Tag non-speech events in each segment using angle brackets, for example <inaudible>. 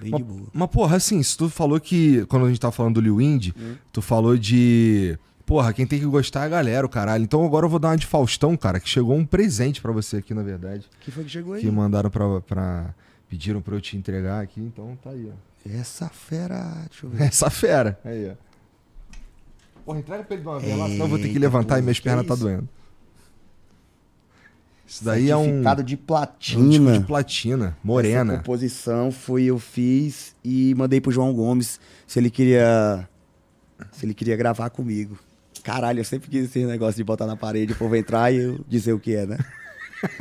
bem mas, de boa. Mas, porra, assim, se tu falou que. Quando a gente tava tá falando do Liu Indy, hum. tu falou de. Porra, quem tem que gostar é a galera, o caralho. Então agora eu vou dar uma de Faustão, cara, que chegou um presente para você aqui, na verdade. Que foi que chegou aí? Que mandaram pra. pra... Pediram pra eu te entregar aqui, então tá aí, ó. Essa fera, deixa eu ver. <laughs> Essa fera, aí, ó. Porra, entrega pra ele de uma vez senão eu vou ter que levantar e minhas pernas é tá doendo. Isso daí é um. Certificado de platina. Um tipo de platina, morena. Essa composição foi eu fiz e mandei pro João Gomes se ele queria. Se ele queria gravar comigo. Caralho, eu sempre quis esse negócio de botar na parede, o povo entrar e eu dizer o que é, né? <laughs>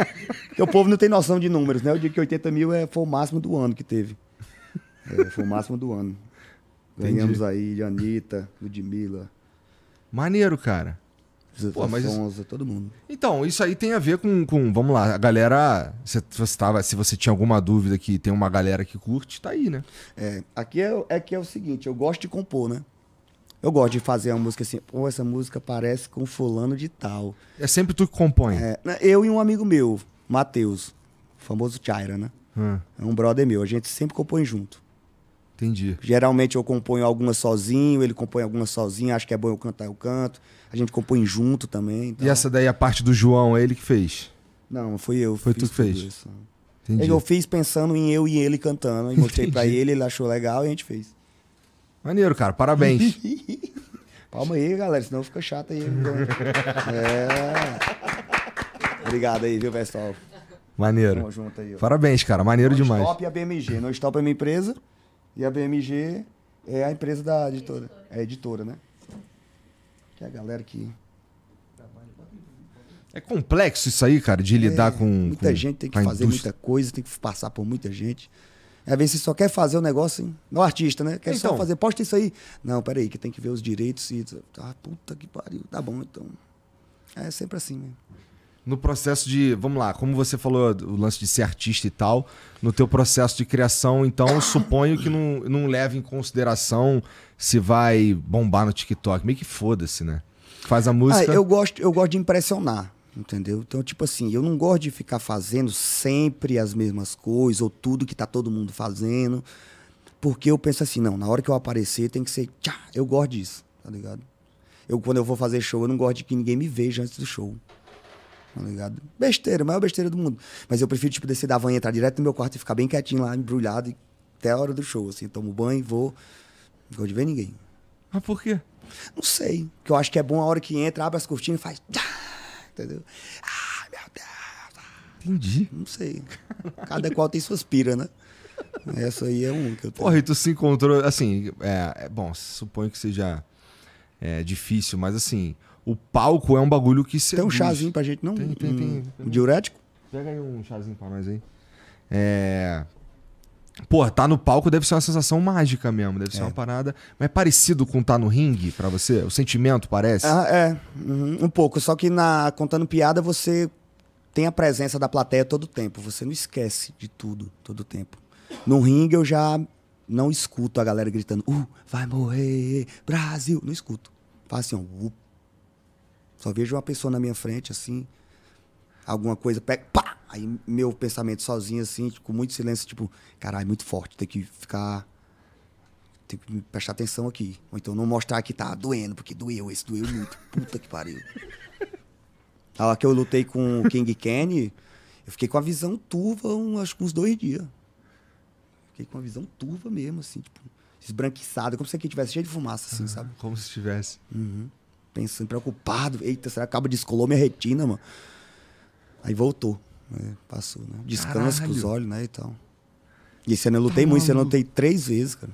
Porque o povo não tem noção de números, né? Eu digo que 80 mil é, foi o máximo do ano que teve. É, foi o máximo do ano. Ganhamos Entendi. aí de Anitta, Ludmilla. Maneiro, cara. Pô, mas... Afonso, todo mundo. Então, isso aí tem a ver com. com vamos lá, a galera. Se você, tava, se você tinha alguma dúvida que tem uma galera que curte, tá aí, né? É, aqui é, é que é o seguinte, eu gosto de compor, né? Eu gosto de fazer uma música assim, pô, essa música parece com fulano de tal. É sempre tu que compõe. É, né, eu e um amigo meu, Matheus, famoso Chaira, né? Hum. É um brother meu, a gente sempre compõe junto. Entendi. Geralmente eu componho algumas sozinho, ele compõe algumas sozinho, acho que é bom eu cantar, eu canto. A gente compõe junto também. Então... E essa daí, a parte do João, é ele que fez? Não, foi eu. Foi tu que fez? Entendi. Eu fiz pensando em eu e ele cantando. E mostrei pra ele, ele achou legal e a gente fez. Maneiro, cara. Parabéns. <laughs> Palma aí, galera, senão fica chato aí. é. Obrigado aí, viu, pessoal? Maneiro. Tamo junto aí, ó. Parabéns, cara. Maneiro não demais. Stop a BMG. Não stop a é minha empresa. E a BMG é a empresa da editora. editora. É a editora, né? Que é a galera que. É complexo isso aí, cara, de é, lidar com. Muita com, gente tem que fazer indústria. muita coisa, tem que passar por muita gente. É, às vezes você só quer fazer o um negócio, hein? É artista, né? Quer então. só fazer, posta isso aí. Não, peraí, que tem que ver os direitos e. Ah, puta que pariu, tá bom então. É sempre assim mesmo no processo de, vamos lá, como você falou o lance de ser artista e tal, no teu processo de criação, então suponho que não, não leva em consideração se vai bombar no TikTok, meio que foda-se, né? Faz a ah, música. Ah, eu gosto, eu gosto de impressionar, entendeu? Então, tipo assim, eu não gosto de ficar fazendo sempre as mesmas coisas ou tudo que tá todo mundo fazendo, porque eu penso assim, não, na hora que eu aparecer tem que ser, tchá, eu gosto disso, tá ligado? Eu quando eu vou fazer show, eu não gosto de que ninguém me veja antes do show. Tá ligado? Besteira, maior besteira do mundo. Mas eu prefiro, tipo, descer da van e entrar direto no meu quarto e ficar bem quietinho lá, embrulhado, até a hora do show, assim. Tomo banho, vou. Não gosto de ver ninguém. Mas por quê? Não sei. Porque eu acho que é bom a hora que entra, abre as cortinas e faz. Entendeu? Ah, meu Deus. Ah. Entendi. Não sei. Cada qual tem suas pira, né? Essa aí é um que eu tenho. Porra, e tu se encontrou, assim, é, é bom, suponho que seja é, difícil, mas assim, o palco é um bagulho que você. Tem um chazinho pra gente, não? Tem, tem, tem. Um, diurético? Pega aí um chazinho pra nós aí. É... Pô, tá no palco deve ser uma sensação mágica mesmo, deve é. ser uma parada. Mas é parecido com tá no ringue para você? O sentimento parece? Ah, é, um pouco. Só que na contando piada você tem a presença da plateia todo tempo. Você não esquece de tudo, todo tempo. No ringue eu já não escuto a galera gritando, uh, vai morrer, Brasil. Não escuto. Faz assim, um, só vejo uma pessoa na minha frente, assim, alguma coisa, pega, pá! Aí meu pensamento sozinho, assim, com muito silêncio, tipo, caralho, é muito forte, tem que ficar. Tem que prestar atenção aqui. Ou então não mostrar que tá doendo, porque doeu, esse doeu muito. Puta que pariu. A hora que eu lutei com o King Kenny, eu fiquei com a visão turva um, acho que uns dois dias. Fiquei com a visão turva mesmo, assim, tipo, esbranquiçada, como se aqui tivesse cheio de fumaça, assim, uhum, sabe? Como se tivesse. Uhum pensando, preocupado. Eita, será que acaba descolou minha retina, mano? Aí voltou. Né? Passou, né? com os olhos, né? E E esse ano eu lutei tá muito, esse ano eu lutei três vezes, cara.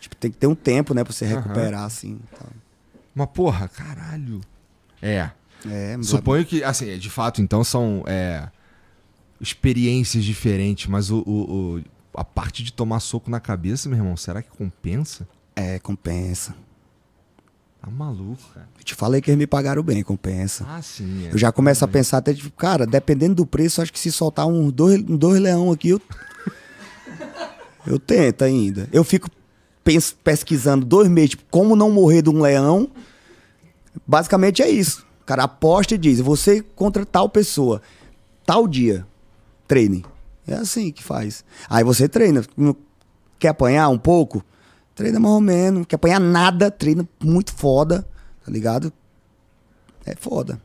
Tipo, tem que ter um tempo, né, pra você recuperar, uhum. assim. Tal. Uma porra, caralho. É. É, Suponho que, assim, é, de fato, então, são é, experiências diferentes, mas o, o, o, a parte de tomar soco na cabeça, meu irmão, será que compensa? É, compensa. Tá maluco, cara. Eu te falei que eles me pagaram bem, compensa. Ah, sim. É. eu já começo é. a pensar até, tipo, cara, dependendo do preço, acho que se soltar uns dois, um dois leão aqui, eu. eu tento ainda. Eu fico pesquisando dois meses, tipo, como não morrer de um leão. Basicamente é isso. O cara aposta e diz: você contra tal pessoa, tal dia, treine. É assim que faz. Aí você treina. Quer apanhar um pouco? treina mais ou menos, quer apanhar nada, treina muito foda, tá ligado? É foda.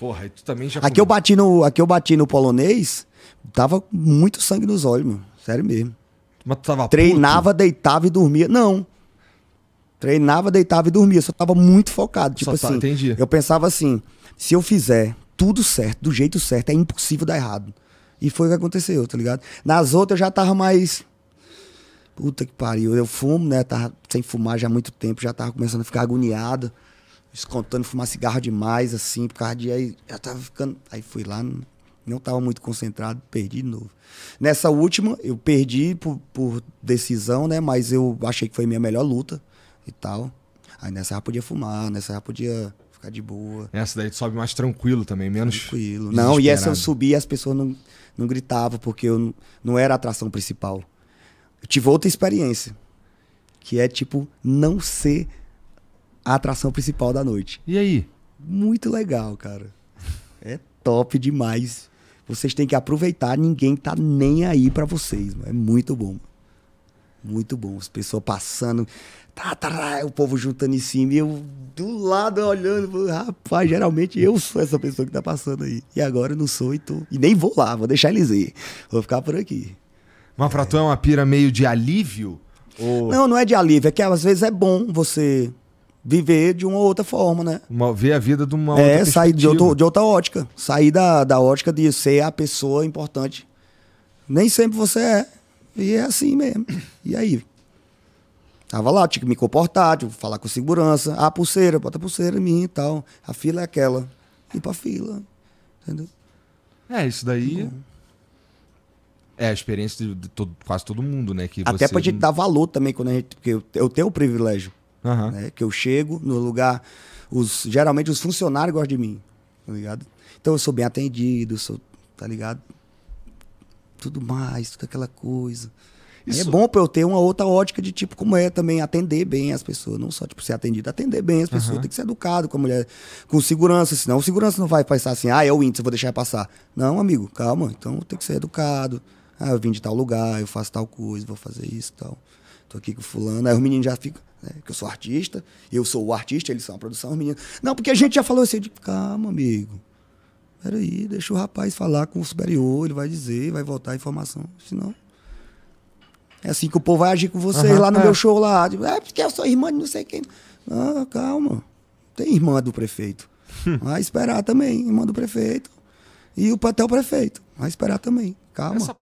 Porra, e tu também já. Aqui eu bati no, aqui eu bati no polonês, tava muito sangue nos olhos, mano. Sério mesmo. Mas tu tava Treinava, puto? deitava e dormia. Não. Treinava, deitava e dormia. Só tava muito focado. Tipo Só tá, assim. Tá, entendi. Eu pensava assim: se eu fizer tudo certo, do jeito certo, é impossível dar errado. E foi o que aconteceu, tá ligado? Nas outras eu já tava mais Puta que pariu. Eu fumo, né? Tava sem fumar já há muito tempo, já tava começando a ficar agoniado. Descontando fumar cigarro demais, assim, por causa de aí. Já tava ficando. Aí fui lá, não tava muito concentrado, perdi de novo. Nessa última, eu perdi por, por decisão, né? Mas eu achei que foi minha melhor luta e tal. Aí nessa já podia fumar, nessa já podia ficar de boa. Essa daí tu sobe mais tranquilo também, menos. Tranquilo. Não, e essa eu subi e as pessoas não, não gritavam, porque eu não, não era a atração principal. Eu tive outra experiência. Que é, tipo, não ser a atração principal da noite. E aí? Muito legal, cara. É top demais. Vocês têm que aproveitar, ninguém tá nem aí para vocês. Mano. É muito bom. Muito bom. As pessoas passando, tá, tá, tá, o povo juntando em cima e eu do lado olhando. Rapaz, geralmente eu sou essa pessoa que tá passando aí. E agora eu não sou e tô. E nem vou lá, vou deixar eles ir. Vou ficar por aqui. Mas pra tu é uma pira meio de alívio? Ou... Não, não é de alívio. É que às vezes é bom você viver de uma outra forma, né? Uma, ver a vida de uma é, outra sair de, outro, de outra ótica. Sair da, da ótica de ser a pessoa importante. Nem sempre você é. E é assim mesmo. E aí? Tava lá, tinha que me comportar, tinha que falar com segurança. Ah, pulseira, bota a pulseira em mim e tal. A fila é aquela. Ir pra fila. Entendeu? É, isso daí. Então, é, a experiência de, de todo, quase todo mundo, né? Que Até você... pra gente dar valor também, quando a gente, porque eu, eu tenho o privilégio. Uhum. Né, que eu chego no lugar. Os, geralmente os funcionários gostam de mim, tá ligado? Então eu sou bem atendido, sou, tá ligado? Tudo mais, toda aquela coisa. É Isso... É bom pra eu ter uma outra ótica de tipo, como é também atender bem as pessoas. Não só, tipo, ser atendido, atender bem as pessoas. Uhum. Tem que ser educado com a mulher, com segurança, senão o segurança não vai pensar assim, ah, é o índice, eu vou deixar passar. Não, amigo, calma. Então tem que ser educado. Ah, eu vim de tal lugar, eu faço tal coisa, vou fazer isso e tal. Tô aqui com fulano. Aí os meninos já ficam, né? Que eu sou artista, eu sou o artista, eles são a produção, os meninos. Não, porque a gente já falou assim, de, calma, amigo. Peraí, deixa o rapaz falar com o superior, ele vai dizer, vai voltar a informação. Senão. É assim que o povo vai agir com vocês uhum, lá no é. meu show lá. Tipo, é porque eu sou irmã de não sei quem. Ah, calma. Tem irmã do prefeito. Hum. Vai esperar também, irmã do prefeito. E o até o prefeito. Vai esperar também. Calma. Essa